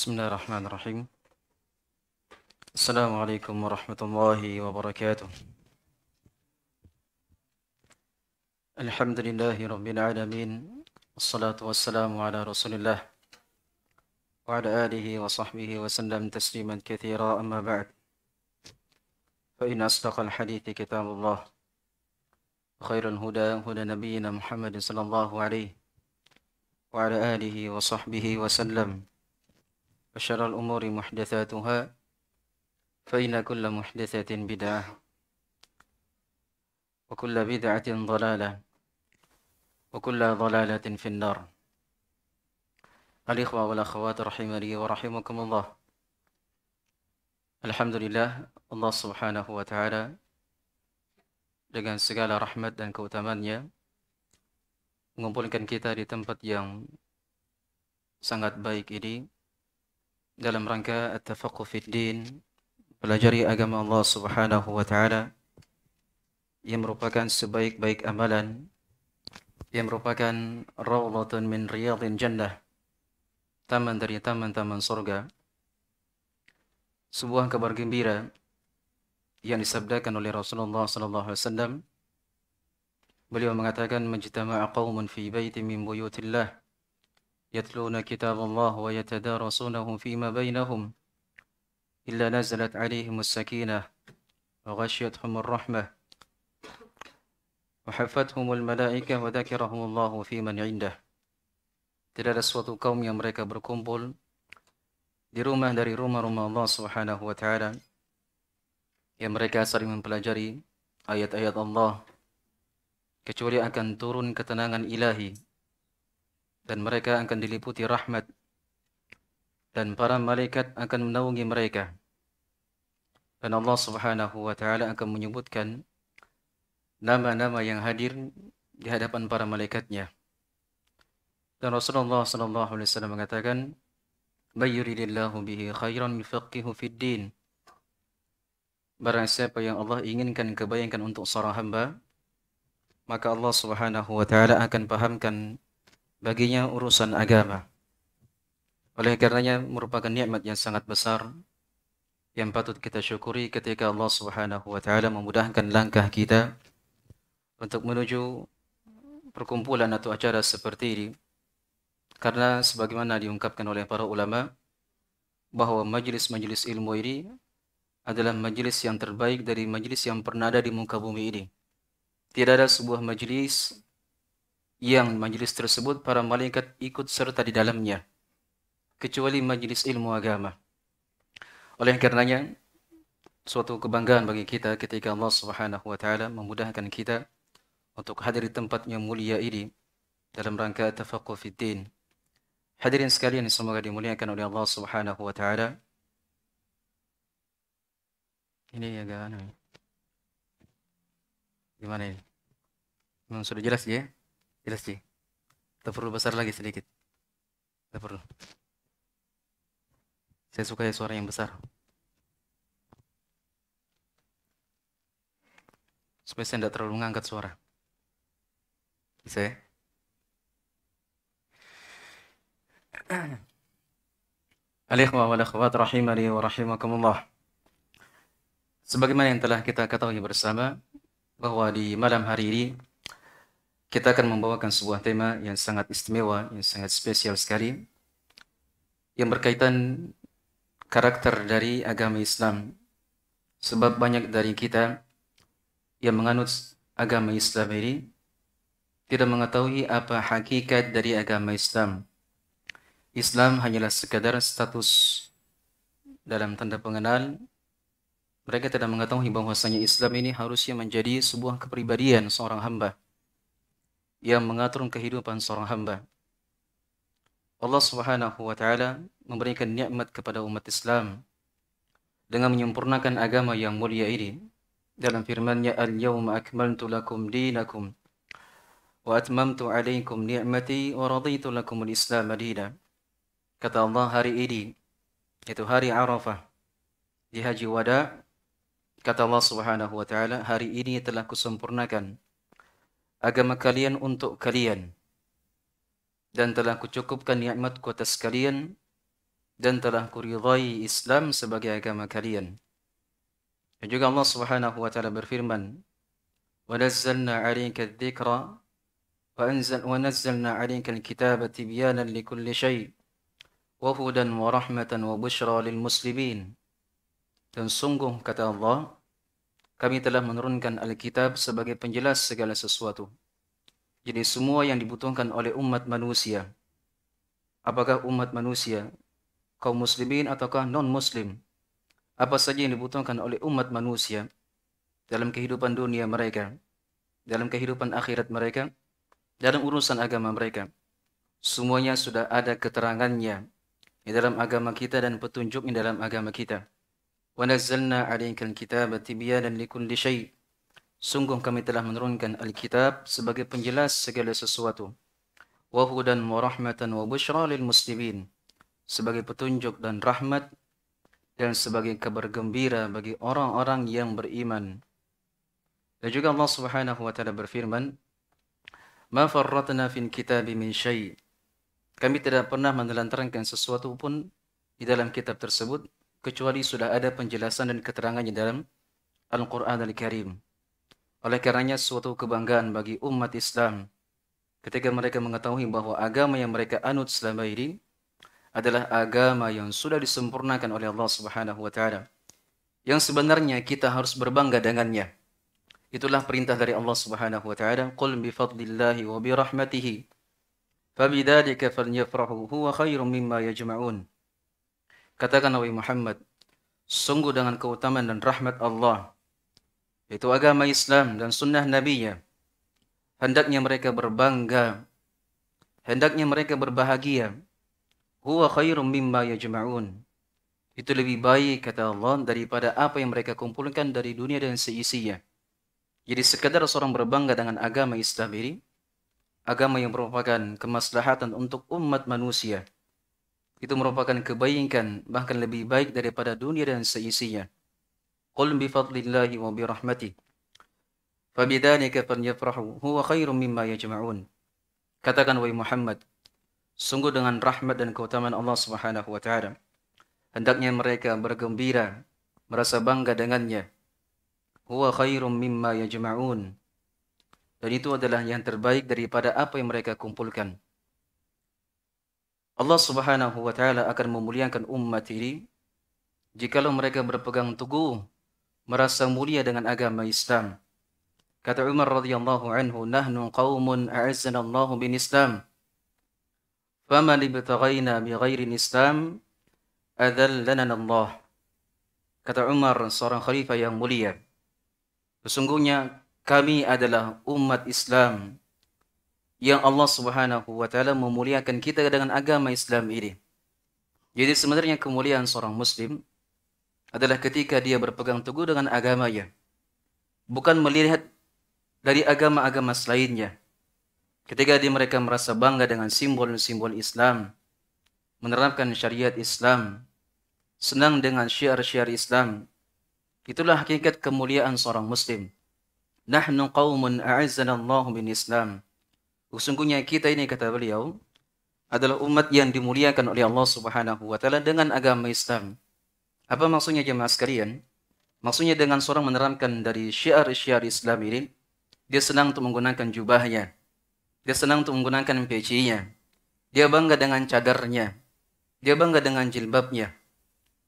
بسم الله الرحمن الرحيم السلام عليكم ورحمة الله وبركاته الحمد لله رب العالمين الصلاة والسلام على رسول الله وعلى آله وصحبه وسلم تسليما كثيرا أما بعد فإن أصدق الحديث كتاب الله وخير الهدى هدى نبينا محمد صلى الله عليه وعلى آله وصحبه وسلم وشر الأمور محدثاتها فإن كل محدثة بدعة وكل بدعة ضلالة وكل ضلالة في النار الإخوة والأخوات رحمني ورحمكم الله الحمد لله الله سبحانه وتعالى dengan segala rahmat dan keutamannya mengumpulkan kita di tempat yang sangat baik ini dalam rangka at-tafaqquh fid din, pelajari agama Allah Subhanahu wa taala yang merupakan sebaik-baik amalan yang merupakan rawatan min riyadin jannah taman dari taman-taman surga sebuah kabar gembira yang disabdakan oleh Rasulullah sallallahu alaihi wasallam beliau mengatakan majtama'a qaumun fi baitin min buyutillah يتلون كتاب الله ويتدارسونه فيما بينهم إلا نزلت عليهم السكينة وغشيتهم الرحمة وحفتهم الملائكة وذكرهم Allah fi man indah. Tidak ada suatu kaum yang mereka berkumpul di rumah dari rumah-rumah Allah Subhanahu wa taala yang mereka sering mempelajari ayat-ayat Allah kecuali akan turun ketenangan ilahi dan mereka akan diliputi rahmat dan para malaikat akan menaungi mereka dan Allah Subhanahu wa taala akan menyebutkan nama-nama yang hadir di hadapan para malaikatnya dan Rasulullah sallallahu alaihi wasallam mengatakan mayyuridillahu bihi khairan yufaqihu fid din barang siapa yang Allah inginkan kebaikan untuk seorang hamba maka Allah Subhanahu wa taala akan pahamkan baginya urusan agama. Oleh karenanya merupakan nikmat yang sangat besar yang patut kita syukuri ketika Allah Subhanahu wa taala memudahkan langkah kita untuk menuju perkumpulan atau acara seperti ini. Karena sebagaimana diungkapkan oleh para ulama bahwa majelis-majelis ilmu ini adalah majelis yang terbaik dari majelis yang pernah ada di muka bumi ini. Tidak ada sebuah majelis yang majelis tersebut para malaikat ikut serta di dalamnya, kecuali majelis ilmu agama. Oleh karenanya, suatu kebanggaan bagi kita ketika Allah Subhanahu wa taala memudahkan kita untuk hadir di tempat yang mulia ini dalam rangka tafaqquh Hadirin sekalian semoga dimuliakan oleh Allah Subhanahu wa taala. Ini agak aneh. Gimana ini? Memang sudah jelas ya? jelas iya sih kita perlu besar lagi sedikit kita perlu saya suka ya suara yang besar supaya saya tidak terlalu ngangkat suara bisa ya Al-ikhwa rahimani wa rahimakumullah. Sebagaimana yang telah kita ketahui bersama bahwa di malam hari ini kita akan membawakan sebuah tema yang sangat istimewa, yang sangat spesial sekali, yang berkaitan karakter dari agama Islam. Sebab banyak dari kita yang menganut agama Islam ini tidak mengetahui apa hakikat dari agama Islam. Islam hanyalah sekadar status dalam tanda pengenal. Mereka tidak mengetahui bahwasanya Islam ini harusnya menjadi sebuah kepribadian seorang hamba yang mengatur kehidupan seorang hamba. Allah Subhanahu wa taala memberikan nikmat kepada umat Islam dengan menyempurnakan agama yang mulia ini dalam firman-Nya al-yauma akmaltu lakum dinakum wa atmamtu alaikum ni'mati wa raditu lakum al-islam adina. Kata Allah hari ini yaitu hari Arafah di Haji Wada kata Allah Subhanahu wa taala hari ini telah kusempurnakan agama kalian untuk kalian dan telah kucukupkan nikmat ku atas kalian dan telah kuridai Islam sebagai agama kalian. Dan juga Allah Subhanahu wa taala berfirman, "Wa nazzalna 'alaika adh-dhikra wa anzal wa nazzalna 'alaika al-kitaba tibyanan likulli syai' wa hudan wa rahmatan wa bushra lil muslimin." Dan sungguh kata Allah, Kami telah menurunkan Alkitab sebagai penjelas segala sesuatu. Jadi semua yang dibutuhkan oleh umat manusia. Apakah umat manusia kaum muslimin ataukah non-muslim. Apa saja yang dibutuhkan oleh umat manusia dalam kehidupan dunia mereka, dalam kehidupan akhirat mereka, dalam urusan agama mereka. Semuanya sudah ada keterangannya di dalam agama kita dan petunjuknya dalam agama kita. وَنَزَّلْنَا عَلَيْكَ الْكِتَابَ تِبْيَانًا لِكُلِّ شَيْءٍ Sungguh kami telah menurunkan Alkitab sebagai penjelas segala sesuatu. Wahudan وَهُدًا وَرَحْمَةً وَبُشْرَى muslimin Sebagai petunjuk dan rahmat dan sebagai kabar gembira bagi orang-orang yang beriman. Dan juga Allah Subhanahu wa taala berfirman, "Ma farratna fil kitabi min syai'." Kami tidak pernah menelantarkan sesuatu pun di dalam kitab tersebut kecuali sudah ada penjelasan dan keterangannya dalam Al-Quran Al-Karim. Oleh karenanya suatu kebanggaan bagi umat Islam ketika mereka mengetahui bahwa agama yang mereka anut selama ini adalah agama yang sudah disempurnakan oleh Allah Subhanahu wa taala. Yang sebenarnya kita harus berbangga dengannya. Itulah perintah dari Allah Subhanahu wa taala, "Qul bi fadlillahi wa bi rahmatihi fabidzalika falyafrahu huwa khairum mimma yajma'un." Katakan Nabi Muhammad, sungguh dengan keutamaan dan rahmat Allah, yaitu agama Islam dan sunnah Nabi-Nya, hendaknya mereka berbangga, hendaknya mereka berbahagia. Huwa khairum mimma yajma'un. Itu lebih baik, kata Allah, daripada apa yang mereka kumpulkan dari dunia dan seisinya. Jadi sekadar seorang berbangga dengan agama Islam ini, agama yang merupakan kemaslahatan untuk umat manusia, itu merupakan kebaikan bahkan lebih baik daripada dunia dan seisinya. Qul bi fadlillahi wa bi rahmati. Fabidzalika falyafrahu huwa khairum mimma yajma'un. Katakan wahai Muhammad, sungguh dengan rahmat dan keutamaan Allah Subhanahu wa taala hendaknya mereka bergembira, merasa bangga dengannya. Huwa khairum mimma yajma'un. Dan itu adalah yang terbaik daripada apa yang mereka kumpulkan. Allah Subhanahu wa taala akan memuliakan umat ini jikalau mereka berpegang teguh merasa mulia dengan agama Islam. Kata Umar radhiyallahu anhu, "Nahnu qaumun a'azzana Allah bin Islam. Faman ibtaghayna bi ghairi Islam adallana Allah." Kata Umar, seorang khalifah yang mulia, Sesungguhnya kami adalah umat Islam yang Allah Subhanahu wa taala memuliakan kita dengan agama Islam ini. Jadi sebenarnya kemuliaan seorang muslim adalah ketika dia berpegang teguh dengan agamanya. Bukan melihat dari agama-agama selainnya. Ketika dia mereka merasa bangga dengan simbol-simbol Islam, menerapkan syariat Islam, senang dengan syiar-syiar Islam. Itulah hakikat kemuliaan seorang muslim. Nahnu qaumun a'azzana min Islam Sungguhnya kita ini kata beliau adalah umat yang dimuliakan oleh Allah Subhanahu wa taala dengan agama Islam. Apa maksudnya jemaah sekalian? Maksudnya dengan seorang menerangkan dari syiar-syiar Islam ini, dia senang untuk menggunakan jubahnya. Dia senang untuk menggunakan pecinya. Dia bangga dengan cadarnya. Dia bangga dengan jilbabnya.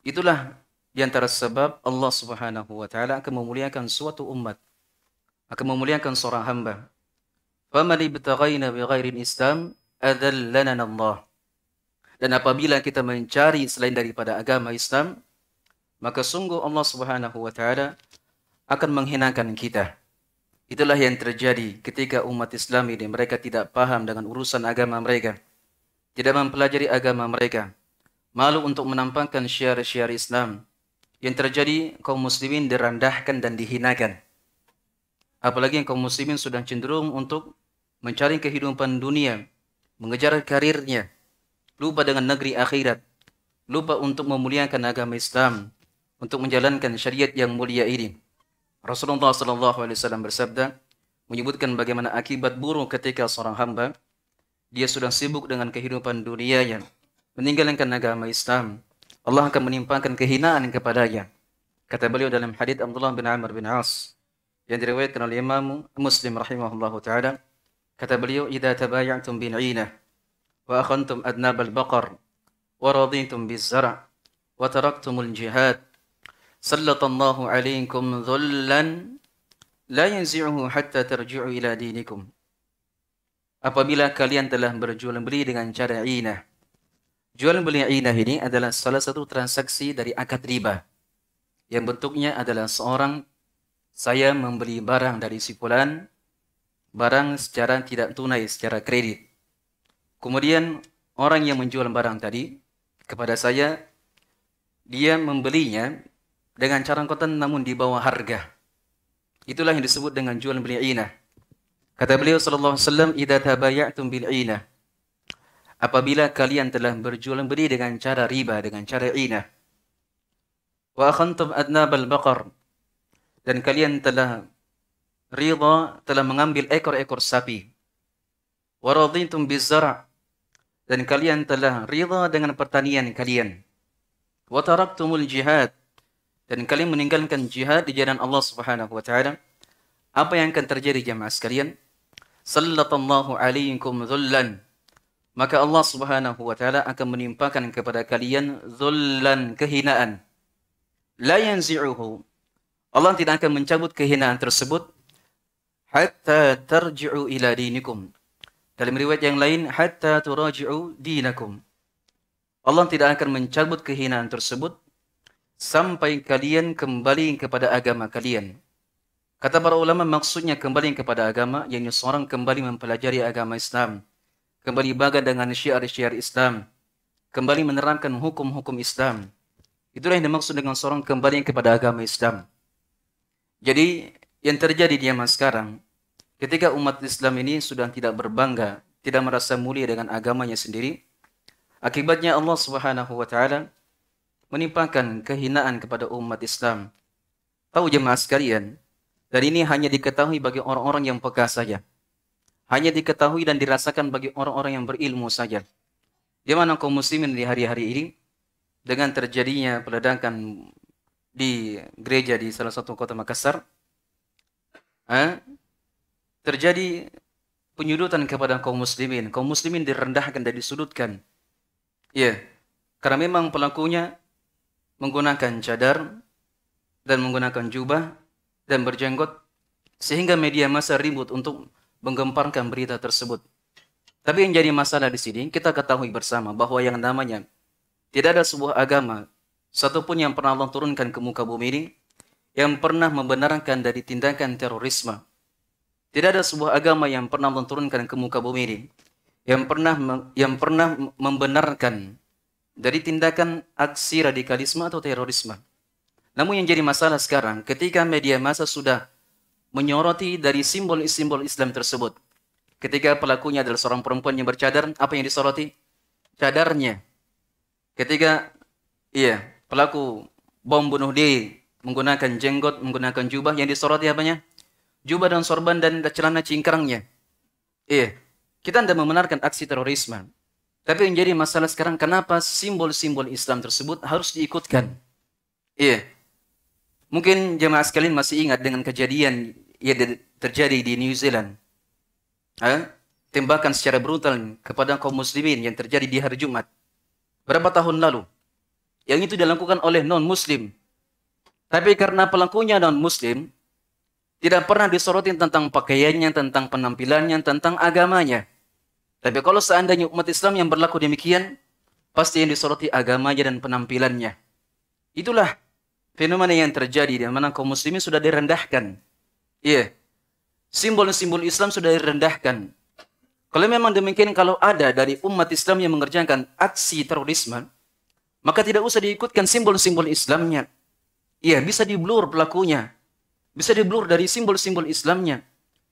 Itulah di antara sebab Allah Subhanahu wa taala akan memuliakan suatu umat. Akan memuliakan seorang hamba وَمَنِ ابْتَغَيْنَا بِغَيْرِ Islam أَذَلَّنَنَ اللَّهِ Dan apabila kita mencari selain daripada agama Islam, maka sungguh Allah Subhanahu wa taala akan menghinakan kita. Itulah yang terjadi ketika umat Islam ini mereka tidak paham dengan urusan agama mereka. Tidak mempelajari agama mereka. Malu untuk menampangkan syiar-syiar Islam. Yang terjadi kaum muslimin direndahkan dan dihinakan. Apalagi yang kaum muslimin sudah cenderung untuk mencari kehidupan dunia, mengejar karirnya, lupa dengan negeri akhirat, lupa untuk memuliakan agama Islam, untuk menjalankan syariat yang mulia ini. Rasulullah Shallallahu Alaihi Wasallam bersabda, menyebutkan bagaimana akibat buruk ketika seorang hamba, dia sudah sibuk dengan kehidupan dunianya, meninggalkan agama Islam, Allah akan menimpakan kehinaan kepadanya. Kata beliau dalam hadits Abdullah bin Amr bin As yang diriwayatkan oleh Imam Muslim rahimahullahu taala, Kata beliau, "Idza tabayantum bil 'inah wa akhantum adnab al-baqar wa raditum biz-zar' wa taraktumul jihad sallallahu alaikum dhullan la yanzi'uhu hatta tarji'u ila dinikum." Apabila kalian telah berjual beli dengan cara inah. Jual beli inah ini adalah salah satu transaksi dari akad riba yang bentuknya adalah seorang saya membeli barang dari si fulan barang secara tidak tunai, secara kredit. Kemudian orang yang menjual barang tadi kepada saya, dia membelinya dengan cara kotan namun di bawah harga. Itulah yang disebut dengan jual beli inah. Kata beliau sallallahu alaihi wasallam, "Idza tabayatum bil inah." Apabila kalian telah berjual beli dengan cara riba, dengan cara inah. Wa akhantum adnabal baqar. Dan kalian telah ridha telah mengambil ekor-ekor sapi. Waraditum bizara' dan kalian telah ridha dengan pertanian kalian. Wataraktumul jihad dan kalian meninggalkan jihad di jalan Allah Subhanahu wa taala. Apa yang akan terjadi jemaah sekalian? Sallallahu alaikum dhullan. Maka Allah Subhanahu wa taala akan menimpakan kepada kalian dhullan kehinaan. La yanzi'uhu. Allah tidak akan mencabut kehinaan tersebut hatta tarji'u ila dinikum. Dalam riwayat yang lain hatta turaji'u dinakum. Allah tidak akan mencabut kehinaan tersebut sampai kalian kembali kepada agama kalian. Kata para ulama maksudnya kembali kepada agama, yakni seorang kembali mempelajari agama Islam, kembali baga dengan syiar-syiar Islam, kembali menerangkan hukum-hukum Islam. Itulah yang dimaksud dengan seorang kembali kepada agama Islam. Jadi yang terjadi di zaman sekarang. Ketika umat Islam ini sudah tidak berbangga, tidak merasa mulia dengan agamanya sendiri, akibatnya Allah Subhanahu wa taala menimpakan kehinaan kepada umat Islam. Tahu jemaah sekalian, dan ini hanya diketahui bagi orang-orang yang peka saja. Hanya diketahui dan dirasakan bagi orang-orang yang berilmu saja. Di mana kaum muslimin di hari-hari ini dengan terjadinya peledakan di gereja di salah satu kota Makassar, eh, terjadi penyudutan kepada kaum muslimin. Kaum muslimin direndahkan dan disudutkan. Ya, karena memang pelakunya menggunakan cadar dan menggunakan jubah dan berjenggot sehingga media massa ribut untuk menggemparkan berita tersebut. Tapi yang jadi masalah di sini kita ketahui bersama bahwa yang namanya tidak ada sebuah agama satupun yang pernah Allah turunkan ke muka bumi ini yang pernah membenarkan dari tindakan terorisme. Tidak ada sebuah agama yang pernah menurunkan ke muka bumi ini yang pernah yang pernah membenarkan dari tindakan aksi radikalisme atau terorisme. Namun yang jadi masalah sekarang ketika media massa sudah menyoroti dari simbol-simbol Islam tersebut. Ketika pelakunya adalah seorang perempuan yang bercadar, apa yang disoroti? Cadarnya. Ketika iya, pelaku bom bunuh diri menggunakan jenggot, menggunakan jubah yang disoroti ya, apanya? Jubah dan sorban dan celana cingkrangnya. Iya. Kita tidak membenarkan aksi terorisme. Tapi yang jadi masalah sekarang kenapa simbol-simbol Islam tersebut harus diikutkan? Iya. Mungkin jemaah sekalian masih ingat dengan kejadian yang terjadi di New Zealand. Tembakan secara brutal kepada kaum muslimin yang terjadi di hari Jumat. Berapa tahun lalu? Yang itu dilakukan oleh non-muslim tapi karena pelakunya non-muslim, tidak pernah disorotin tentang pakaiannya, tentang penampilannya, tentang agamanya. Tapi kalau seandainya umat Islam yang berlaku demikian, pasti yang disoroti agamanya dan penampilannya. Itulah fenomena yang terjadi di mana kaum muslimin sudah direndahkan. Iya. Yeah. Simbol-simbol Islam sudah direndahkan. Kalau memang demikian kalau ada dari umat Islam yang mengerjakan aksi terorisme, maka tidak usah diikutkan simbol-simbol Islamnya. Iya, bisa diblur pelakunya. Bisa diblur dari simbol-simbol Islamnya.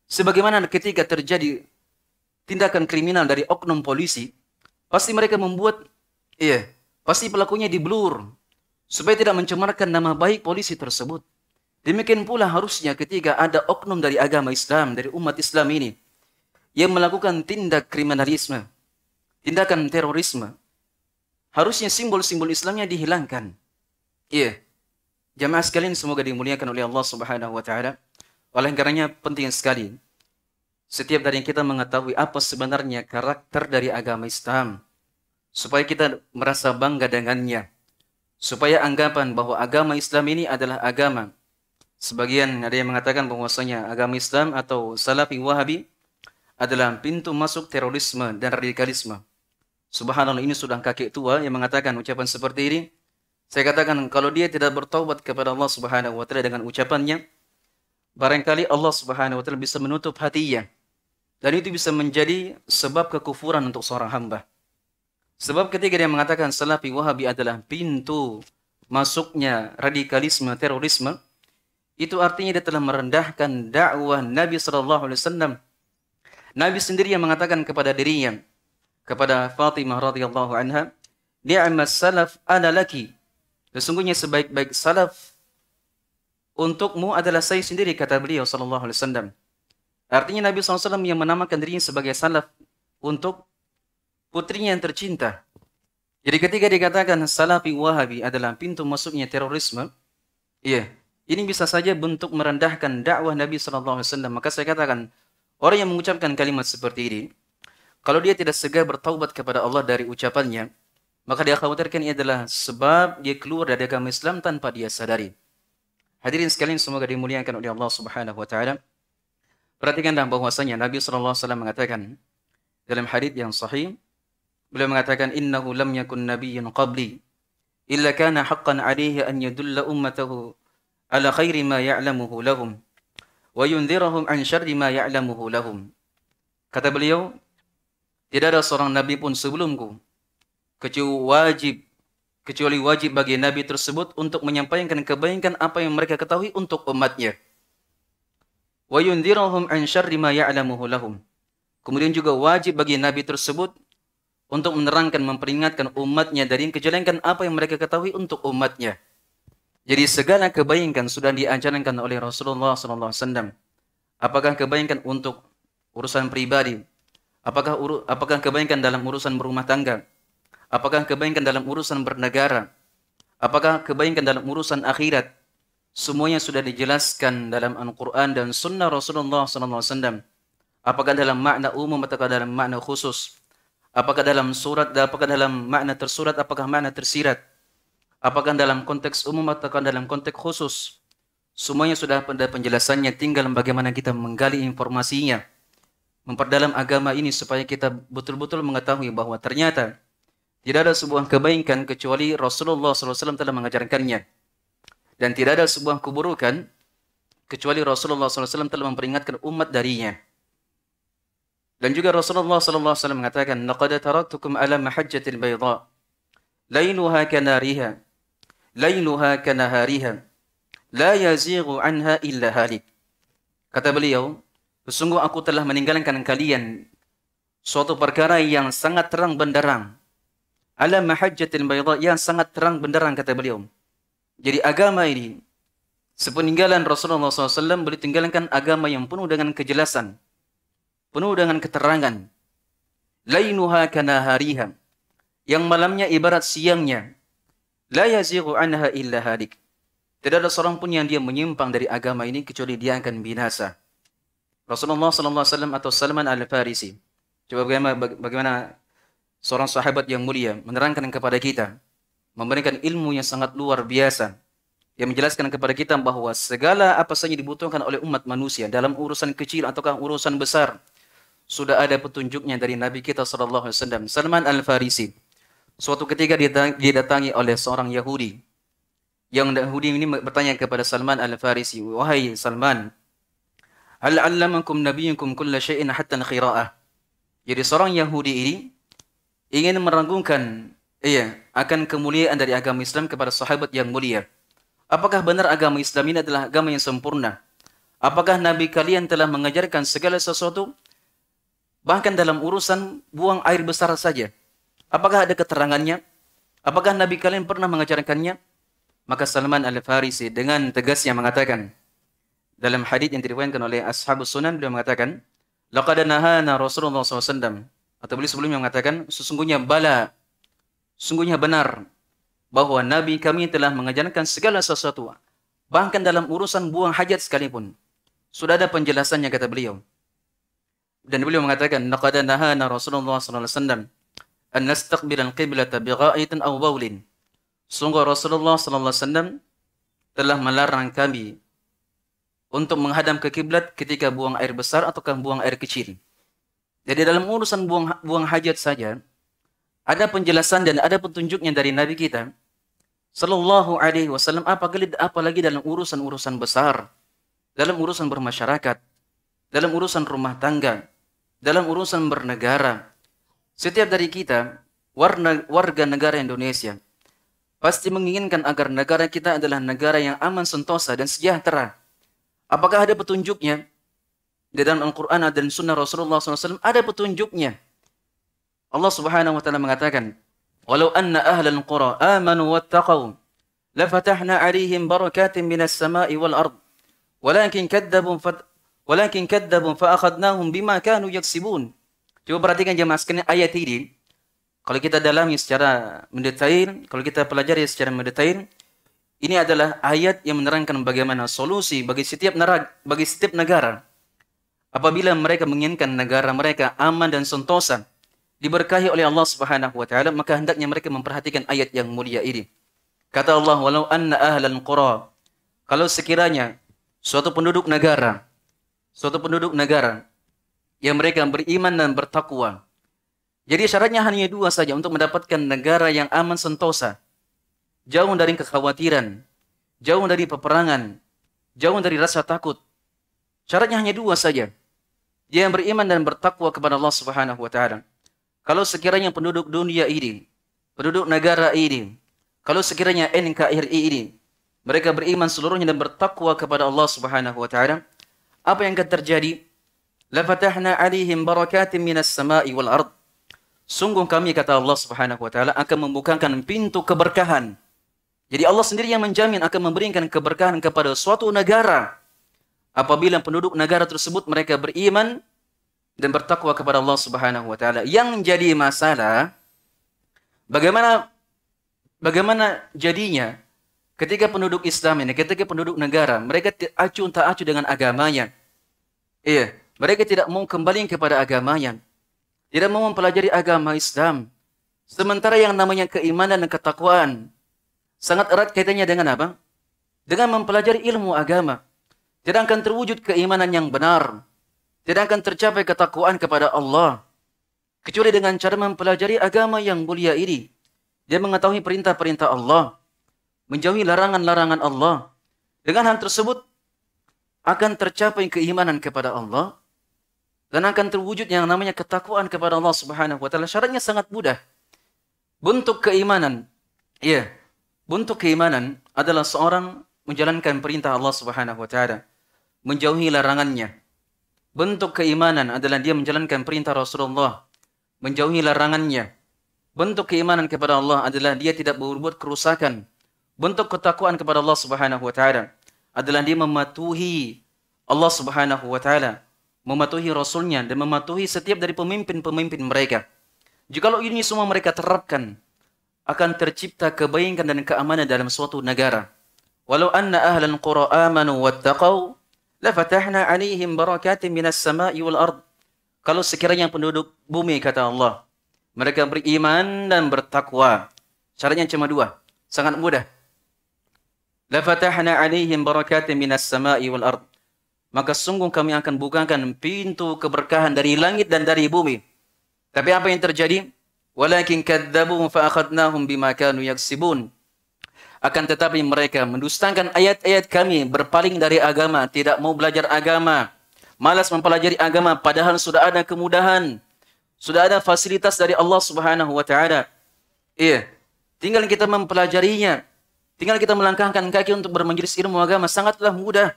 Sebagaimana ketika terjadi tindakan kriminal dari oknum polisi, pasti mereka membuat, iya, pasti pelakunya diblur. Supaya tidak mencemarkan nama baik polisi tersebut. Demikian pula harusnya ketika ada oknum dari agama Islam, dari umat Islam ini, yang melakukan tindak kriminalisme, tindakan terorisme, harusnya simbol-simbol Islamnya dihilangkan. Iya. Yeah. Jamaah sekalian semoga dimuliakan oleh Allah Subhanahu wa taala. Oleh karenanya penting sekali setiap dari kita mengetahui apa sebenarnya karakter dari agama Islam supaya kita merasa bangga dengannya. Supaya anggapan bahwa agama Islam ini adalah agama Sebagian ada yang mengatakan bahwasanya agama Islam atau Salafi Wahabi adalah pintu masuk terorisme dan radikalisme. Subhanallah ini sudah kakek tua yang mengatakan ucapan seperti ini saya katakan kalau dia tidak bertobat kepada Allah Subhanahu wa taala dengan ucapannya, barangkali Allah Subhanahu wa taala bisa menutup hatinya. Dan itu bisa menjadi sebab kekufuran untuk seorang hamba. Sebab ketika dia mengatakan Salafi Wahabi adalah pintu masuknya radikalisme, terorisme, itu artinya dia telah merendahkan dakwah Nabi Sallallahu Alaihi Wasallam. Nabi sendiri yang mengatakan kepada dirinya, kepada Fatimah radhiyallahu anha, "Ni'mas salaf ana laki Sesungguhnya sebaik-baik salaf untukmu adalah saya sendiri kata beliau sallallahu alaihi wasallam. Artinya Nabi SAW yang menamakan dirinya sebagai salaf untuk putrinya yang tercinta. Jadi ketika dikatakan salafi wahabi adalah pintu masuknya terorisme, iya, ini bisa saja bentuk merendahkan dakwah Nabi SAW. Maka saya katakan, orang yang mengucapkan kalimat seperti ini, kalau dia tidak segera bertaubat kepada Allah dari ucapannya, maka dia khawatirkan ia adalah sebab dia keluar dari agama Islam tanpa dia sadari. Hadirin sekalian semoga dimuliakan oleh Allah Subhanahu wa taala. Perhatikanlah bahwasanya Nabi sallallahu alaihi wasallam mengatakan dalam hadis yang sahih beliau mengatakan innahu lam yakun nabiyyun qabli illa kana haqqan alaihi an yadulla ummatahu ala khairi ma ya'lamuhu lahum wa yunzirahum an syarri ma ya'lamuhu lahum. Kata beliau, tidak ada seorang nabi pun sebelumku kecuali wajib kecuali wajib bagi nabi tersebut untuk menyampaikan kebaikan apa yang mereka ketahui untuk umatnya. Wa yundirahum an syarri ma ya'lamuhu lahum. Kemudian juga wajib bagi nabi tersebut untuk menerangkan, memperingatkan umatnya dari kejelekan apa yang mereka ketahui untuk umatnya. Jadi segala kebaikan sudah diajarkan oleh Rasulullah SAW. Apakah kebaikan untuk urusan pribadi? Apakah apakah kebaikan dalam urusan berumah tangga? Apakah kebaikan dalam urusan bernegara? Apakah kebaikan dalam urusan akhirat? Semuanya sudah dijelaskan dalam Al-Quran dan Sunnah Rasulullah SAW. Apakah dalam makna umum ataukah dalam makna khusus? Apakah dalam surat, apakah dalam makna tersurat, apakah makna tersirat? Apakah dalam konteks umum ataukah dalam konteks khusus? Semuanya sudah pada penjelasannya, tinggal bagaimana kita menggali informasinya. Memperdalam agama ini supaya kita betul-betul mengetahui bahwa ternyata tidak ada sebuah kebaikan kecuali Rasulullah SAW telah mengajarkannya. Dan tidak ada sebuah keburukan kecuali Rasulullah SAW telah memperingatkan umat darinya. Dan juga Rasulullah SAW mengatakan, لَقَدَ تَرَكْتُكُمْ عَلَى مَحَجَّةِ الْبَيْضَاءِ لَيْنُهَا كَنَارِهَا لَيْنُهَا كَنَهَارِهَا لَا يَزِيغُ عَنْهَا إِلَّا هَالِكَ Kata beliau, Sesungguh aku telah meninggalkan kalian suatu perkara yang sangat terang benderang ala mahajjatil bayda yang sangat terang benderang kata beliau. Jadi agama ini sepeninggalan Rasulullah SAW beliau tinggalkan agama yang penuh dengan kejelasan, penuh dengan keterangan. Lainuha kana hariha yang malamnya ibarat siangnya. La yazighu anha illa hadik. Tidak ada seorang pun yang dia menyimpang dari agama ini kecuali dia akan binasa. Rasulullah SAW atau Salman al-Farisi. Coba bagaimana, bagaimana seorang sahabat yang mulia menerangkan kepada kita, memberikan ilmu yang sangat luar biasa yang menjelaskan kepada kita bahwa segala apa saja dibutuhkan oleh umat manusia dalam urusan kecil ataukah urusan besar sudah ada petunjuknya dari Nabi kita sallallahu alaihi wasallam Salman Al Farisi. Suatu ketika didatangi oleh seorang Yahudi yang Yahudi ini bertanya kepada Salman Al Farisi, "Wahai Salman, hal 'allamakum nabiyukum kulla shayin hatta al Jadi seorang Yahudi ini ingin merangkumkan, iya akan kemuliaan dari agama Islam kepada sahabat yang mulia. Apakah benar agama Islam ini adalah agama yang sempurna? Apakah Nabi kalian telah mengajarkan segala sesuatu? Bahkan dalam urusan buang air besar saja. Apakah ada keterangannya? Apakah Nabi kalian pernah mengajarkannya? Maka Salman Al-Farisi dengan tegasnya mengatakan, dalam hadis yang diriwayatkan oleh Ashabus Sunan beliau mengatakan, "Laqad nahana Rasulullah SAW atau beliau sebelumnya mengatakan, sesungguhnya bala, sesungguhnya benar bahwa Nabi kami telah mengajarkan segala sesuatu. Bahkan dalam urusan buang hajat sekalipun. Sudah ada penjelasannya kata beliau. Dan beliau mengatakan, Naqada nahana Rasulullah Sallallahu an nastaqbilan qiblata aw Sungguh Rasulullah sallallahu alaihi wasallam telah melarang kami untuk menghadam ke kiblat ketika buang air besar ataukah buang air kecil. Jadi dalam urusan buang, buang hajat saja, ada penjelasan dan ada petunjuknya dari Nabi kita. Sallallahu alaihi wasallam, apalagi, apalagi dalam urusan-urusan besar, dalam urusan bermasyarakat, dalam urusan rumah tangga, dalam urusan bernegara. Setiap dari kita, warna, warga negara Indonesia, pasti menginginkan agar negara kita adalah negara yang aman sentosa dan sejahtera. Apakah ada petunjuknya? di dalam Al-Quran dan Sunnah Rasulullah SAW ada petunjuknya. Allah Subhanahu Wa Taala mengatakan, "Walau anna ahlal qura amanu wa wattaqau, lafatahna alaihim barakatin minas sama'i wal ard, walakin kadzabu walakin kadzabu fa akhadnahum bima kanu yaksibun." Coba perhatikan jemaah sekalian ayat ini. Kalau kita dalami secara mendetail, kalau kita pelajari secara mendetail, ini adalah ayat yang menerangkan bagaimana solusi bagi setiap neraka, bagi setiap negara apabila mereka menginginkan negara mereka aman dan sentosa diberkahi oleh Allah Subhanahu wa taala maka hendaknya mereka memperhatikan ayat yang mulia ini kata Allah walau anna ahlan qura kalau sekiranya suatu penduduk negara suatu penduduk negara yang mereka beriman dan bertakwa jadi syaratnya hanya dua saja untuk mendapatkan negara yang aman sentosa jauh dari kekhawatiran jauh dari peperangan jauh dari rasa takut syaratnya hanya dua saja yang beriman dan bertakwa kepada Allah Subhanahu wa taala. Kalau sekiranya penduduk dunia ini, penduduk negara ini, kalau sekiranya NKRI ini mereka beriman seluruhnya dan bertakwa kepada Allah Subhanahu wa taala, apa yang akan terjadi? La fatahna alaihim barakatim minas sama'i wal ard. Sungguh kami kata Allah Subhanahu wa taala akan membukakan pintu keberkahan. Jadi Allah sendiri yang menjamin akan memberikan keberkahan kepada suatu negara apabila penduduk negara tersebut mereka beriman dan bertakwa kepada Allah Subhanahu wa taala. Yang jadi masalah bagaimana bagaimana jadinya ketika penduduk Islam ini, ketika penduduk negara mereka acuh tak acuh dengan agamanya. Iya, mereka tidak mau kembali kepada agamanya. Tidak mau mempelajari agama Islam. Sementara yang namanya keimanan dan ketakwaan sangat erat kaitannya dengan apa? Dengan mempelajari ilmu agama. Tidak akan terwujud keimanan yang benar. Tidak akan tercapai ketakwaan kepada Allah. Kecuali dengan cara mempelajari agama yang mulia ini. Dia mengetahui perintah-perintah Allah. Menjauhi larangan-larangan Allah. Dengan hal tersebut, akan tercapai keimanan kepada Allah. Dan akan terwujud yang namanya ketakwaan kepada Allah subhanahu wa ta'ala. Syaratnya sangat mudah. Bentuk keimanan. Iya. Bentuk keimanan adalah seorang menjalankan perintah Allah Subhanahu wa taala menjauhi larangannya. Bentuk keimanan adalah dia menjalankan perintah Rasulullah, menjauhi larangannya. Bentuk keimanan kepada Allah adalah dia tidak berbuat kerusakan. Bentuk ketakwaan kepada Allah Subhanahu wa taala adalah dia mematuhi Allah Subhanahu wa taala, mematuhi rasulnya dan mematuhi setiap dari pemimpin-pemimpin mereka. Jikalau ini semua mereka terapkan, akan tercipta kebaikan dan keamanan dalam suatu negara. Walau anna ahlal qura amanu wattaqau la fatahna alaihim barakatim minas sama'i wal ard. Kalau sekiranya penduduk bumi kata Allah, mereka beriman dan bertakwa. Caranya cuma dua, sangat mudah. La fatahna alaihim barakatim minas sama'i wal ard. Maka sungguh kami akan bukakan pintu keberkahan dari langit dan dari bumi. Tapi apa yang terjadi? Walakin kadzabu fa akhadnahum bima kanu yaksibun. Akan tetapi mereka mendustakan ayat-ayat kami, berpaling dari agama, tidak mau belajar agama, malas mempelajari agama, padahal sudah ada kemudahan, sudah ada fasilitas dari Allah Subhanahu wa taala. Iya, tinggal kita mempelajarinya. Tinggal kita melangkahkan kaki untuk bermajelis ilmu agama sangatlah mudah.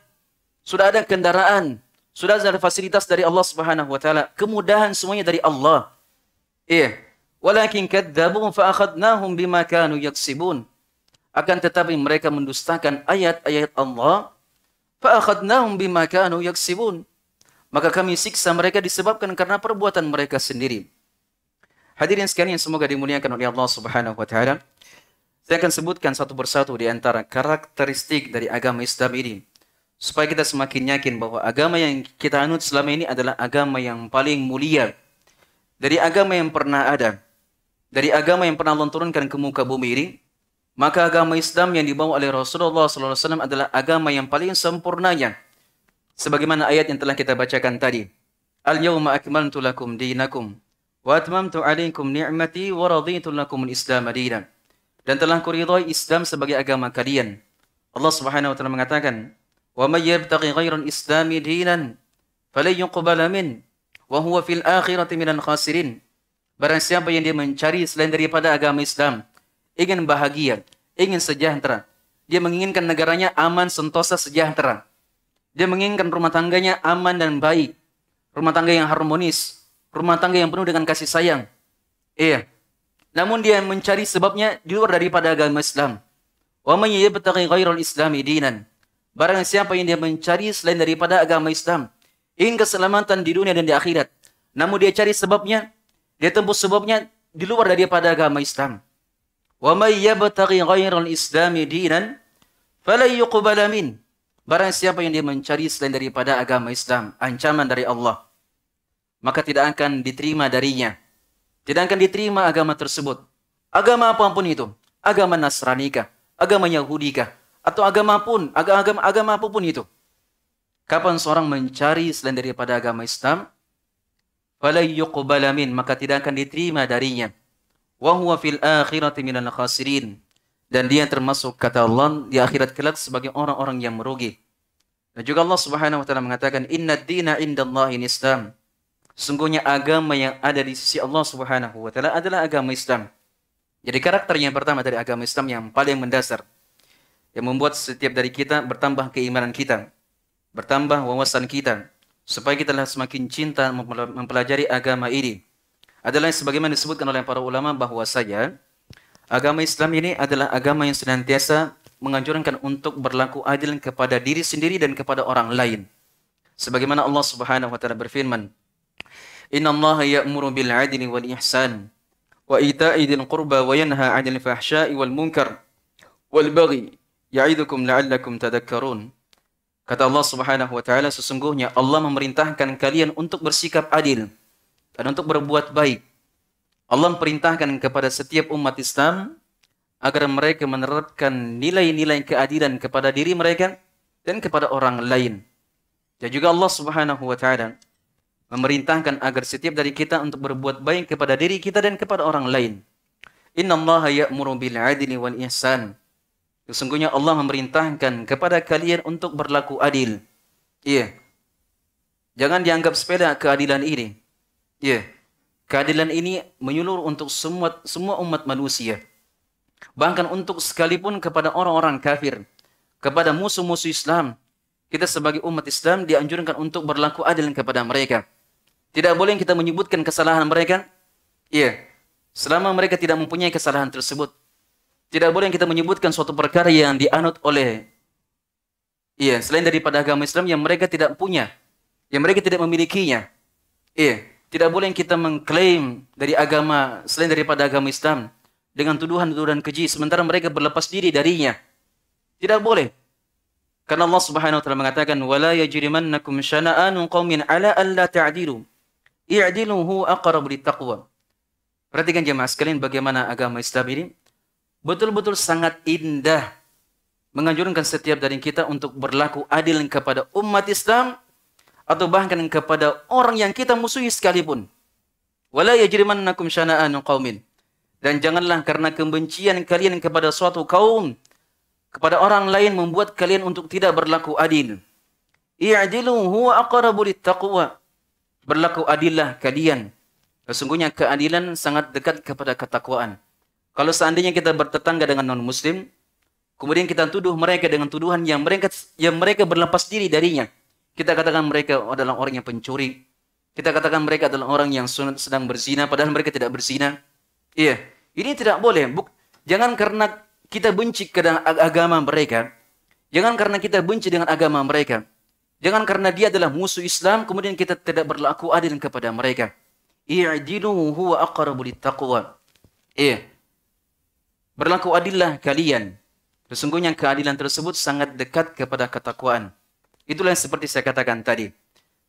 Sudah ada kendaraan, sudah ada fasilitas dari Allah Subhanahu wa taala. Kemudahan semuanya dari Allah. Iya. Walakin kadzdzabu fa bima kanu yaksibun. Akan tetapi mereka mendustakan ayat-ayat Allah. Fa'akhadnahum bima kanu yaksibun. Maka kami siksa mereka disebabkan karena perbuatan mereka sendiri. Hadirin sekalian semoga dimuliakan oleh Allah Subhanahu wa taala. Saya akan sebutkan satu persatu di antara karakteristik dari agama Islam ini supaya kita semakin yakin bahwa agama yang kita anut selama ini adalah agama yang paling mulia dari agama yang pernah ada, dari agama yang pernah Allah turunkan ke muka bumi ini maka agama Islam yang dibawa oleh Rasulullah SAW adalah agama yang paling sempurnanya. Sebagaimana ayat yang telah kita bacakan tadi. Al-yawma akmaltu lakum dinakum wa atmamtu alaikum ni'mati wa raditu lakum islam dinan. Dan telah kuridhai Islam sebagai agama kalian. Allah Subhanahu wa taala mengatakan, "Wa may yabtaghi ghairal Islam dinan falan yuqbala min wa huwa fil akhirati minal khasirin." Barang siapa yang dia mencari selain daripada agama Islam, ingin bahagia, ingin sejahtera. Dia menginginkan negaranya aman, sentosa, sejahtera. Dia menginginkan rumah tangganya aman dan baik. Rumah tangga yang harmonis. Rumah tangga yang penuh dengan kasih sayang. Iya. Namun dia mencari sebabnya di luar daripada agama Islam. Wa man yabtaghi ghairal islami dinan. Barang siapa yang dia mencari selain daripada agama Islam, ingin keselamatan di dunia dan di akhirat. Namun dia cari sebabnya, dia tempuh sebabnya di luar daripada agama Islam. وَمَنْ يَبْتَغِي غَيْرَ الْإِسْلَامِ دِينًا فَلَنْ يُقْبَلَ مِنْهُ Barang siapa yang dia mencari selain daripada agama Islam, ancaman dari Allah, maka tidak akan diterima darinya. Tidak akan diterima agama tersebut. Agama apapun itu, agama Nasrani kah, agama Yahudi kah, atau agama pun, agama agama apapun itu. Kapan seorang mencari selain daripada agama Islam, fala yuqbala maka tidak akan diterima darinya wa huwa fil akhirati minal khasirin dan dia termasuk kata Allah di akhirat kelak sebagai orang-orang yang merugi. Dan juga Allah Subhanahu wa taala mengatakan inna dina indallahi Islam. Sungguhnya agama yang ada di sisi Allah Subhanahu wa taala adalah agama Islam. Jadi karakter yang pertama dari agama Islam yang paling mendasar yang membuat setiap dari kita bertambah keimanan kita, bertambah wawasan kita supaya kita semakin cinta mempelajari agama ini adalah sebagaimana disebutkan oleh para ulama bahwa saya agama Islam ini adalah agama yang senantiasa menganjurkan untuk berlaku adil kepada diri sendiri dan kepada orang lain. Sebagaimana Allah Subhanahu wa taala berfirman, "Inna Allah ya'muru bil 'adli wal ihsan wa ita'i dzil qurba wa yanha 'anil fahsya'i wal munkar wal baghi ya'idukum la'allakum tadhakkarun." Kata Allah Subhanahu wa taala, sesungguhnya Allah memerintahkan kalian untuk bersikap adil dan untuk berbuat baik. Allah perintahkan kepada setiap umat Islam agar mereka menerapkan nilai-nilai keadilan kepada diri mereka dan kepada orang lain. Dan juga Allah Subhanahu wa taala memerintahkan agar setiap dari kita untuk berbuat baik kepada diri kita dan kepada orang lain. Inna Allah ya'muru bil adli wal ihsan. Sesungguhnya Allah memerintahkan kepada kalian untuk berlaku adil. Iya. Jangan dianggap sepeda keadilan ini. Ya. Keadilan ini menyeluruh untuk semua semua umat manusia. Bahkan untuk sekalipun kepada orang-orang kafir, kepada musuh-musuh Islam, kita sebagai umat Islam dianjurkan untuk berlaku adil kepada mereka. Tidak boleh kita menyebutkan kesalahan mereka. Iya. Selama mereka tidak mempunyai kesalahan tersebut. Tidak boleh kita menyebutkan suatu perkara yang dianut oleh Iya, selain daripada agama Islam yang mereka tidak punya, yang mereka tidak memilikinya. Iya. Tidak boleh kita mengklaim dari agama selain daripada agama Islam dengan tuduhan-tuduhan keji sementara mereka berlepas diri darinya. Tidak boleh. Karena Allah Subhanahu wa taala mengatakan wala yajrimannakum syana'anu qaumin ala alla ta'dilu. I'dilu hu aqrabu littaqwa. Perhatikan jemaah sekalian bagaimana agama Islam ini betul-betul sangat indah menganjurkan setiap dari kita untuk berlaku adil kepada umat Islam atau bahkan kepada orang yang kita musuhi sekalipun. Wala yajrimannakum syana'an qaumin. Dan janganlah karena kebencian kalian kepada suatu kaum kepada orang lain membuat kalian untuk tidak berlaku adil. I'dilu huwa aqrabu littaqwa. Berlaku adillah kalian. Sesungguhnya keadilan sangat dekat kepada ketakwaan. Kalau seandainya kita bertetangga dengan non-muslim, kemudian kita tuduh mereka dengan tuduhan yang mereka yang mereka berlepas diri darinya, kita katakan mereka adalah orang yang pencuri. Kita katakan mereka adalah orang yang sedang berzina, padahal mereka tidak berzina. Iya, ini tidak boleh. Buk jangan karena kita benci ke agama mereka, jangan karena kita benci dengan agama mereka, jangan karena dia adalah musuh Islam, kemudian kita tidak berlaku adil kepada mereka. Iya. Berlaku adillah kalian. Sesungguhnya keadilan tersebut sangat dekat kepada ketakwaan. Itulah seperti saya katakan tadi.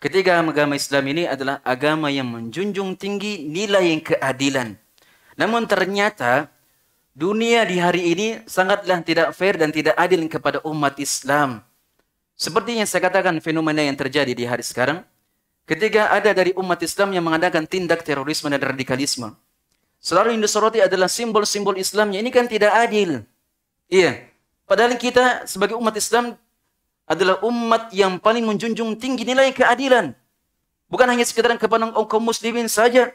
Ketiga agama Islam ini adalah agama yang menjunjung tinggi nilai yang keadilan. Namun ternyata dunia di hari ini sangatlah tidak fair dan tidak adil kepada umat Islam. Seperti yang saya katakan fenomena yang terjadi di hari sekarang. Ketiga ada dari umat Islam yang mengadakan tindak terorisme dan radikalisme. Selalu yang disoroti adalah simbol-simbol Islamnya. Ini kan tidak adil. Iya. Padahal kita sebagai umat Islam adalah umat yang paling menjunjung tinggi nilai keadilan. Bukan hanya sekedar kepada kaum muslimin saja.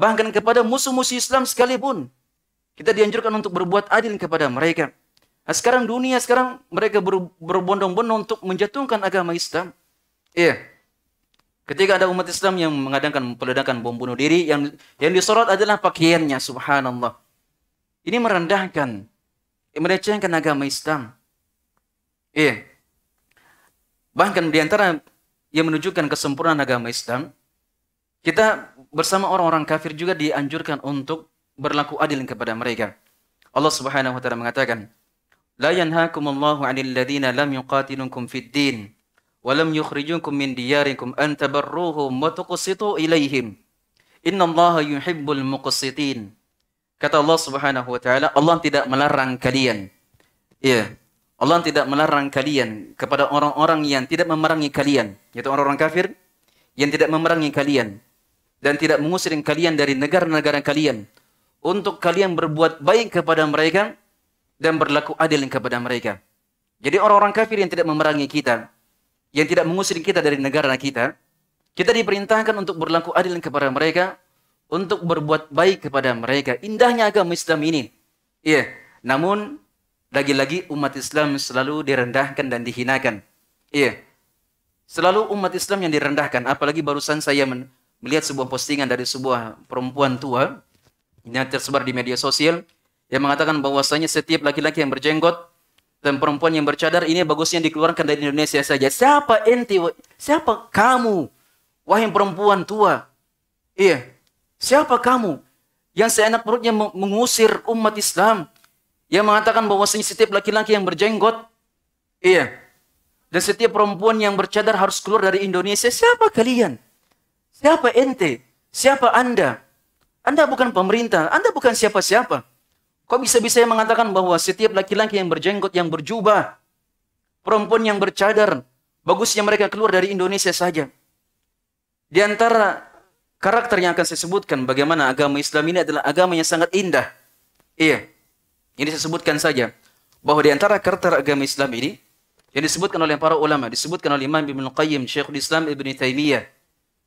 Bahkan kepada musuh-musuh Islam sekalipun. Kita dianjurkan untuk berbuat adil kepada mereka. Nah, sekarang dunia, sekarang mereka ber, berbondong-bondong untuk menjatuhkan agama Islam. Iya. Yeah. Ketika ada umat Islam yang mengadakan peledakan bom bunuh diri, yang yang disorot adalah pakaiannya, subhanallah. Ini merendahkan, melecehkan agama Islam. Iya. Yeah. Bahkan di antara yang menunjukkan kesempurnaan agama Islam, kita bersama orang-orang kafir juga dianjurkan untuk berlaku adil kepada mereka. Allah Subhanahu wa taala mengatakan, "La yanhaakumullahu 'anil ladzina lam yuqatilukum fid din wa lam yukhrijukum min diyarikum an tabarruhum wa tuqsitu ilaihim. Innallaha yuhibbul muqsitin." Kata Allah Subhanahu wa taala, Allah tidak melarang kalian. Iya, yeah Allah tidak melarang kalian kepada orang-orang yang tidak memerangi kalian, yaitu orang-orang kafir yang tidak memerangi kalian dan tidak mengusir kalian dari negara-negara kalian untuk kalian berbuat baik kepada mereka dan berlaku adil kepada mereka. Jadi orang-orang kafir yang tidak memerangi kita, yang tidak mengusir kita dari negara kita, kita diperintahkan untuk berlaku adil kepada mereka, untuk berbuat baik kepada mereka. Indahnya agama Islam ini. Iya, namun lagi-lagi umat Islam selalu direndahkan dan dihinakan. Iya. Selalu umat Islam yang direndahkan. Apalagi barusan saya melihat sebuah postingan dari sebuah perempuan tua yang tersebar di media sosial yang mengatakan bahwasanya setiap laki-laki yang berjenggot dan perempuan yang bercadar ini bagusnya dikeluarkan dari Indonesia saja. Siapa enti? Siapa kamu? Wahai perempuan tua. Iya. Siapa kamu yang seenak perutnya mengusir umat Islam yang mengatakan bahwa setiap laki-laki yang berjenggot, iya, dan setiap perempuan yang bercadar harus keluar dari Indonesia. Siapa kalian? Siapa ente? Siapa anda? Anda bukan pemerintah, Anda bukan siapa-siapa. Kok bisa-bisa yang mengatakan bahwa setiap laki-laki yang berjenggot, yang berjubah, perempuan yang bercadar, bagusnya mereka keluar dari Indonesia saja. Di antara karakter yang akan saya sebutkan bagaimana agama Islam ini adalah agama yang sangat indah. Iya, ini disebutkan saja bahwa di antara karakter agama Islam ini yang disebutkan oleh para ulama, disebutkan oleh Imam Ibn Qayyim, Syekhul Islam Ibn Taimiyah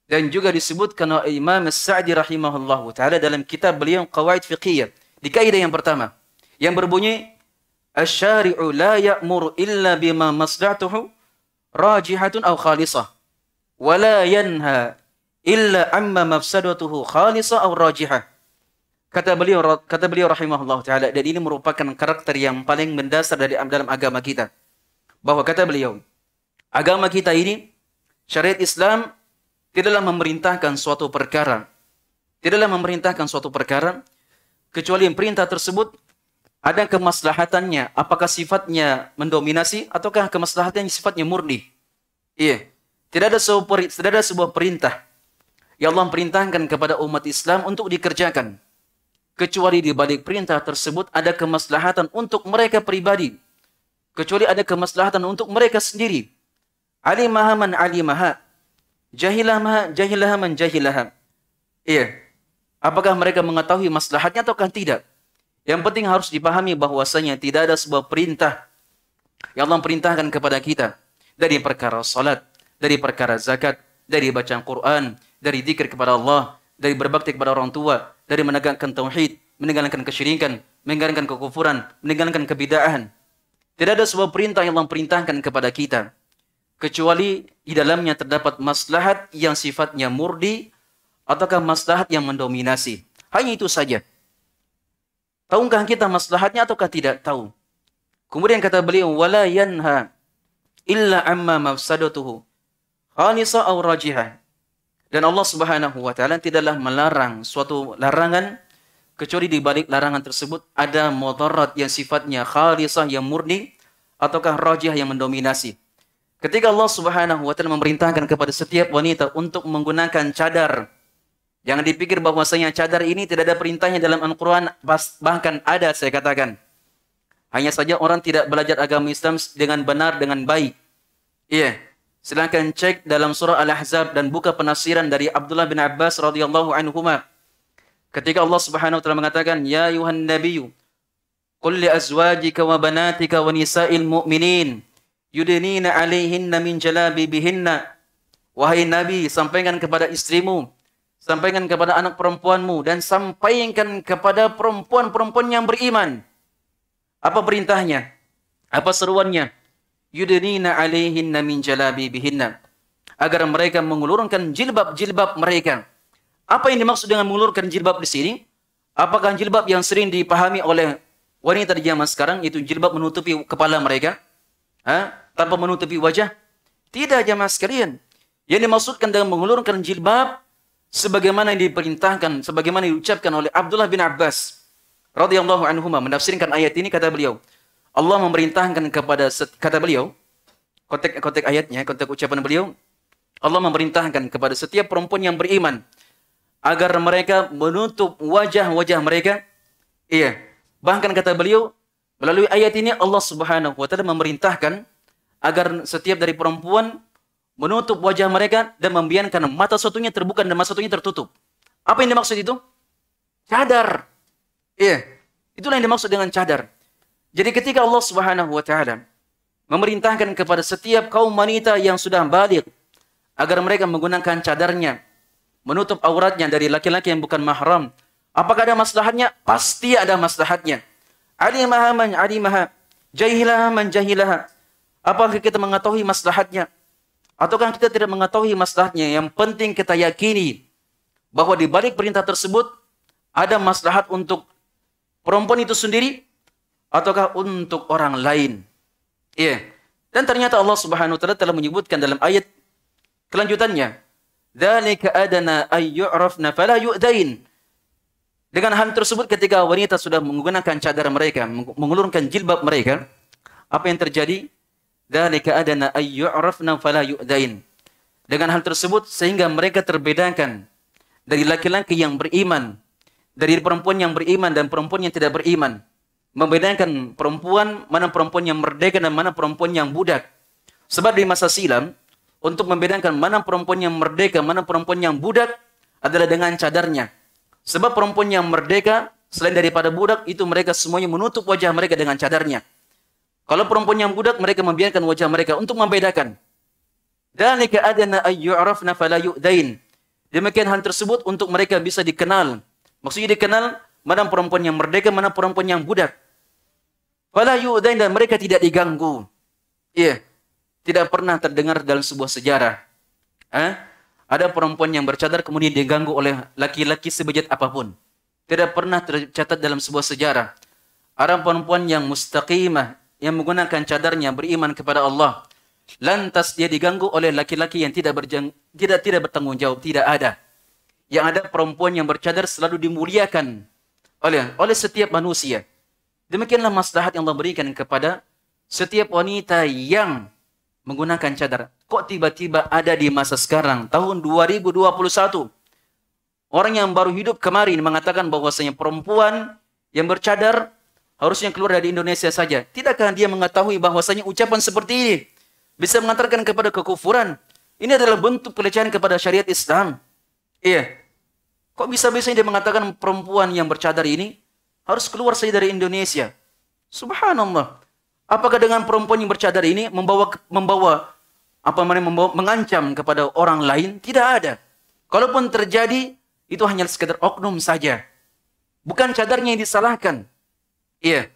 dan juga disebutkan oleh Imam As-Sa'di rahimahullahu taala dalam kitab beliau Qawaid Fiqhiyah di kaidah yang pertama yang berbunyi Asy-syari'u la ya'muru illa bima maslahatuhu rajihatun aw khalisah wa la yanha illa amma mafsadatuhu khalisah aw rajihah Kata beliau kata beliau rahimahullah taala dan ini merupakan karakter yang paling mendasar dari dalam agama kita. Bahwa kata beliau, agama kita ini syariat Islam tidaklah memerintahkan suatu perkara. Tidaklah memerintahkan suatu perkara kecuali yang perintah tersebut ada kemaslahatannya, apakah sifatnya mendominasi ataukah kemaslahatannya sifatnya murni. Iya. Tidak ada sebuah, tidak ada sebuah perintah yang Allah perintahkan kepada umat Islam untuk dikerjakan kecuali di balik perintah tersebut ada kemaslahatan untuk mereka pribadi kecuali ada kemaslahatan untuk mereka sendiri alimaha man alimaha jahilah maha jahilah man jahilah iya apakah mereka mengetahui maslahatnya ataukah tidak yang penting harus dipahami bahwasanya tidak ada sebuah perintah yang Allah perintahkan kepada kita dari perkara salat dari perkara zakat dari bacaan Quran dari zikir kepada Allah dari berbakti kepada orang tua, dari menegakkan tauhid, meninggalkan kesyirikan, meninggalkan kekufuran, meninggalkan kebidaahan. Tidak ada sebuah perintah yang Allah perintahkan kepada kita kecuali di dalamnya terdapat maslahat yang sifatnya murni ataukah maslahat yang mendominasi. Hanya itu saja. Tahukah kita maslahatnya ataukah tidak tahu? Kemudian kata beliau, wala yanha illa amma mafsadatuhu khalisa aw dan Allah Subhanahu wa taala tidaklah melarang suatu larangan kecuali di balik larangan tersebut ada mudarat yang sifatnya khalisah yang murni ataukah rajih yang mendominasi. Ketika Allah Subhanahu wa taala memerintahkan kepada setiap wanita untuk menggunakan cadar Jangan dipikir bahwasanya cadar ini tidak ada perintahnya dalam Al-Quran, bahkan ada saya katakan. Hanya saja orang tidak belajar agama Islam dengan benar, dengan baik. Iya. Yeah. Silakan cek dalam surah Al-Ahzab dan buka penafsiran dari Abdullah bin Abbas radhiyallahu anhu. Ketika Allah Subhanahu wa taala mengatakan, "Ya ayuhan nabiyyu, qul li azwajika wa banatika wa nisa'il mu'minin yudnina 'alaihinna min jalabibihinna." Wahai Nabi, sampaikan kepada istrimu, sampaikan kepada anak perempuanmu dan sampaikan kepada perempuan-perempuan yang beriman. Apa perintahnya? Apa seruannya? yudnina alaihinna min jalabibihinna agar mereka mengulurkan jilbab-jilbab mereka. Apa yang dimaksud dengan mengulurkan jilbab di sini? Apakah jilbab yang sering dipahami oleh wanita di zaman sekarang itu jilbab menutupi kepala mereka? Tanpa menutupi wajah? Tidak jamaah sekalian. Yang dimaksudkan dengan mengulurkan jilbab sebagaimana yang diperintahkan, sebagaimana diucapkan oleh Abdullah bin Abbas radhiyallahu anhu menafsirkan ayat ini kata beliau, Allah memerintahkan kepada kata beliau kotek-kotek ayatnya konteks ucapan beliau Allah memerintahkan kepada setiap perempuan yang beriman agar mereka menutup wajah-wajah mereka iya bahkan kata beliau melalui ayat ini Allah Subhanahu wa taala memerintahkan agar setiap dari perempuan menutup wajah mereka dan membiarkan mata satunya terbuka dan mata satunya tertutup. Apa yang dimaksud itu? Cadar. Iya. Itulah yang dimaksud dengan cadar. Jadi ketika Allah Subhanahu wa taala memerintahkan kepada setiap kaum wanita yang sudah balik agar mereka menggunakan cadarnya, menutup auratnya dari laki-laki yang bukan mahram. Apakah ada maslahatnya? Pasti ada maslahatnya. Alimaha man alimaha, jahilaha man jahilaha. Apakah kita mengetahui maslahatnya? Ataukah kita tidak mengetahui maslahatnya? Yang penting kita yakini bahwa di balik perintah tersebut ada maslahat untuk perempuan itu sendiri ataukah untuk orang lain. Iya. Yeah. Dan ternyata Allah Subhanahu wa taala telah menyebutkan dalam ayat kelanjutannya, "Dzalika adana ayyurafna fala yu'dain." Dengan hal tersebut ketika wanita sudah menggunakan cadar mereka, mengulurkan jilbab mereka, apa yang terjadi? Dzalika adana ayyurafna fala yu'dain. Dengan hal tersebut sehingga mereka terbedakan dari laki-laki yang beriman, dari perempuan yang beriman dan perempuan yang tidak beriman membedakan perempuan mana perempuan yang merdeka dan mana perempuan yang budak. Sebab di masa silam untuk membedakan mana perempuan yang merdeka, mana perempuan yang budak adalah dengan cadarnya. Sebab perempuan yang merdeka selain daripada budak itu mereka semuanya menutup wajah mereka dengan cadarnya. Kalau perempuan yang budak mereka membiarkan wajah mereka untuk membedakan. Dalika adana ayyu'rafna fala yu'dain. Demikian hal tersebut untuk mereka bisa dikenal. Maksudnya dikenal mana perempuan yang merdeka, mana perempuan yang budak. Wala yu'dain dan mereka tidak diganggu. Iya. Tidak pernah terdengar dalam sebuah sejarah. Eh? Ada perempuan yang bercadar kemudian diganggu oleh laki-laki sebejat apapun. Tidak pernah tercatat dalam sebuah sejarah. Ada perempuan yang mustaqimah, yang menggunakan cadarnya beriman kepada Allah. Lantas dia diganggu oleh laki-laki yang tidak berjang, tidak tidak bertanggung jawab, tidak ada. Yang ada perempuan yang bercadar selalu dimuliakan oleh oleh setiap manusia. Demikianlah maslahat yang Allah berikan kepada setiap wanita yang menggunakan cadar. Kok tiba-tiba ada di masa sekarang, tahun 2021, orang yang baru hidup kemarin mengatakan bahwasanya perempuan yang bercadar harusnya keluar dari Indonesia saja. Tidakkah dia mengetahui bahwasanya ucapan seperti ini bisa mengantarkan kepada kekufuran? Ini adalah bentuk pelecehan kepada syariat Islam. Iya. Kok bisa bisa dia mengatakan perempuan yang bercadar ini harus keluar saja dari Indonesia. Subhanallah. Apakah dengan perempuan yang bercadar ini membawa membawa apa namanya membawa mengancam kepada orang lain? Tidak ada. Kalaupun terjadi itu hanya sekedar oknum saja. Bukan cadarnya yang disalahkan. Iya.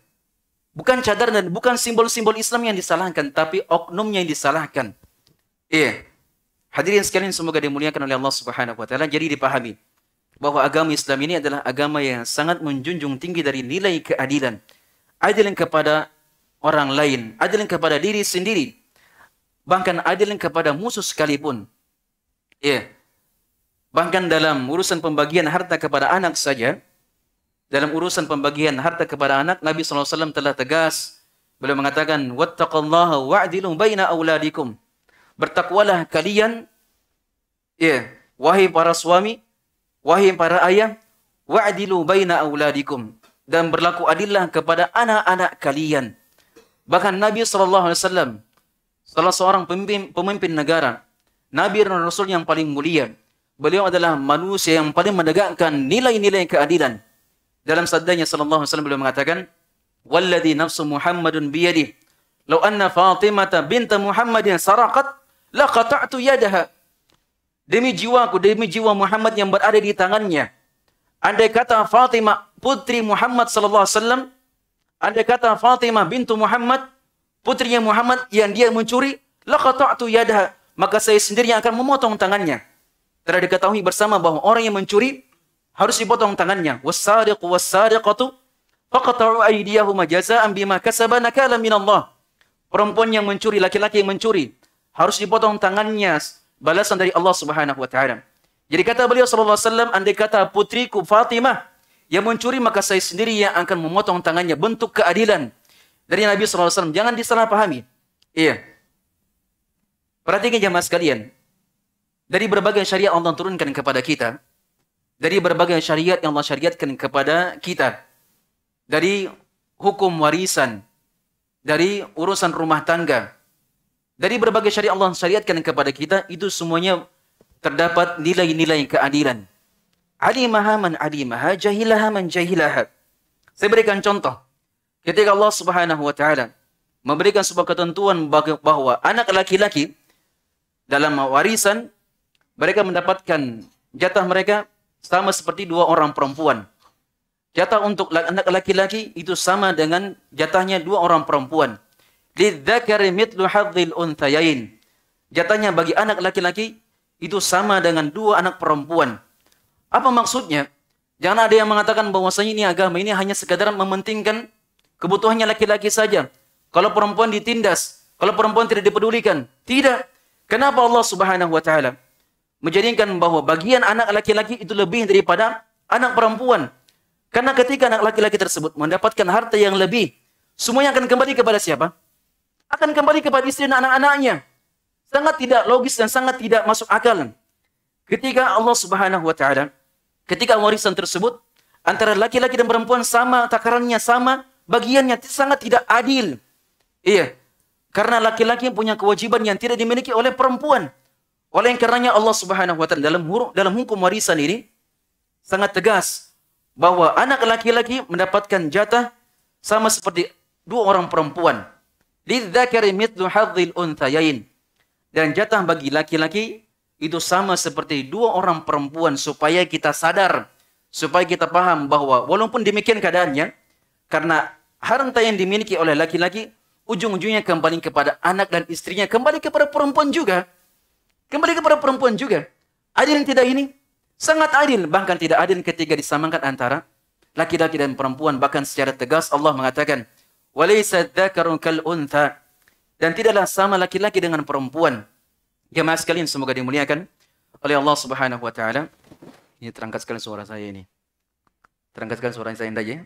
Bukan cadar dan bukan simbol-simbol Islam yang disalahkan, tapi oknumnya yang disalahkan. Iya. Hadirin sekalian semoga dimuliakan oleh Allah Subhanahu wa taala. Jadi dipahami bahwa agama Islam ini adalah agama yang sangat menjunjung tinggi dari nilai keadilan. Adilin kepada orang lain, adilin kepada diri sendiri, bahkan adilin kepada musuh sekalipun. Ya. Yeah. Bahkan dalam urusan pembagian harta kepada anak saja, dalam urusan pembagian harta kepada anak, Nabi SAW telah tegas. Beliau mengatakan, Wattaqallaha wa'adilu baina awladikum. Bertakwalah kalian, ya, yeah. wahai para suami, Wahai para ayah, wa'dilu baina auladikum dan berlaku adillah kepada anak-anak kalian. Bahkan Nabi saw. salah seorang pemimpin pemimpin negara, nabi dan rasul yang paling mulia. Beliau adalah manusia yang paling menegakkan nilai-nilai keadilan. Dalam sabdanya saw beliau mengatakan, "Walladhi nafsu Muhammadun biyadihi, law anna Fatimah binta Muhammadin saraqat laqata'tu yadaha." Demi jiwaku, demi jiwa Muhammad yang berada di tangannya. Andai kata Fatimah putri Muhammad sallallahu alaihi wasallam, andai kata Fatimah bintu Muhammad, putrinya Muhammad yang dia mencuri, laqata'tu yadaha, maka saya sendiri yang akan memotong tangannya. Telah diketahui bersama bahwa orang yang mencuri harus dipotong tangannya. Wasariqu wasariqatu faqta'u aydiyahuma jazaa'an bima kasaba nakalan minallah. Perempuan yang mencuri, laki-laki yang mencuri harus dipotong tangannya balasan dari Allah Subhanahu wa taala. Jadi kata beliau sallallahu alaihi wasallam, andai kata putriku Fatimah yang mencuri maka saya sendiri yang akan memotong tangannya bentuk keadilan dari Nabi sallallahu alaihi wasallam. Jangan disalahpahami. Iya. Perhatikan jemaah sekalian. Dari berbagai syariat Allah turunkan kepada kita. Dari berbagai syariat yang Allah syariatkan kepada kita. Dari hukum warisan. Dari urusan rumah tangga dari berbagai syariat Allah syariatkan kepada kita, itu semuanya terdapat nilai-nilai keadilan. Alimaha man alimaha, jahilaha man jahilaha. Saya berikan contoh. Ketika Allah subhanahu wa ta'ala memberikan sebuah ketentuan bahwa anak laki-laki dalam warisan, mereka mendapatkan jatah mereka sama seperti dua orang perempuan. Jatah untuk anak laki-laki itu sama dengan jatahnya dua orang perempuan lidzakari mithlu hadzil unthayain. jatanya bagi anak laki-laki itu sama dengan dua anak perempuan. Apa maksudnya? Jangan ada yang mengatakan bahwasanya ini agama ini hanya sekadar mementingkan kebutuhannya laki-laki saja. Kalau perempuan ditindas, kalau perempuan tidak dipedulikan. Tidak. Kenapa Allah Subhanahu wa taala menjadikan bahwa bagian anak laki-laki itu lebih daripada anak perempuan? Karena ketika anak laki-laki tersebut mendapatkan harta yang lebih, semuanya akan kembali kepada siapa? akan kembali kepada istri dan anak-anaknya. Sangat tidak logis dan sangat tidak masuk akal. Ketika Allah Subhanahu wa taala ketika warisan tersebut antara laki-laki dan perempuan sama takarannya sama, bagiannya sangat tidak adil. Iya. Karena laki-laki punya kewajiban yang tidak dimiliki oleh perempuan. Oleh karenanya Allah Subhanahu wa taala dalam huruf, dalam hukum warisan ini sangat tegas bahwa anak laki-laki mendapatkan jatah sama seperti dua orang perempuan. Lidzakari mithlu hadzil unthayain. Dan jatah bagi laki-laki itu sama seperti dua orang perempuan supaya kita sadar, supaya kita paham bahwa walaupun demikian keadaannya, karena harta yang dimiliki oleh laki-laki ujung-ujungnya kembali kepada anak dan istrinya, kembali kepada perempuan juga. Kembali kepada perempuan juga. Adil yang tidak ini? Sangat adil, bahkan tidak adil ketika disamakan antara laki-laki dan perempuan. Bahkan secara tegas Allah mengatakan, dan tidaklah sama laki-laki dengan perempuan. Jemaah ya, sekalian semoga dimuliakan oleh Allah Subhanahu wa taala. Ini terangkat sekali suara saya ini. Terangkat sekali suara saya ini ya.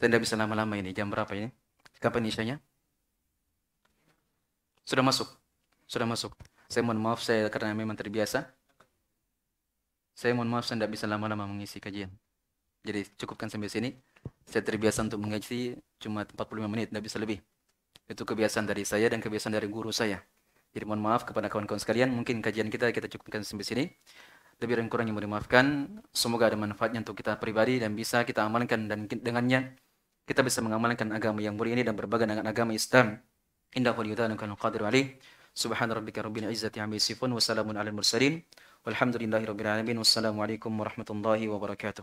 Saya tidak bisa lama-lama ini. Jam berapa ini? Kapan isyanya? Sudah masuk. Sudah masuk. Saya mohon maaf saya karena memang terbiasa. Saya mohon maaf saya tidak bisa lama-lama mengisi kajian. Jadi cukupkan sampai sini saya terbiasa untuk mengaji cuma 45 menit, tidak bisa lebih. Itu kebiasaan dari saya dan kebiasaan dari guru saya. Jadi mohon maaf kepada kawan-kawan sekalian, mungkin kajian kita kita cukupkan sampai sini. Lebih dan yang mohon dimaafkan. Semoga ada manfaatnya untuk kita pribadi dan bisa kita amalkan dan dengannya kita bisa mengamalkan agama yang mulia ini dan berbagai dengan agama Islam. Indah wal yudhanu qadir alaih. Subhan rabbika rabbil izzati amma yasifun wa salamun alal mursalin. Walhamdulillahi rabbil alamin. Wassalamualaikum warahmatullahi wabarakatuh.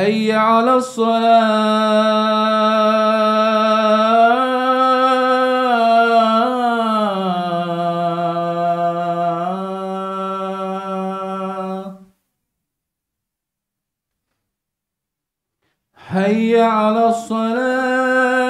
هيا على الصلاة هيا على الصلاه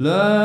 Love.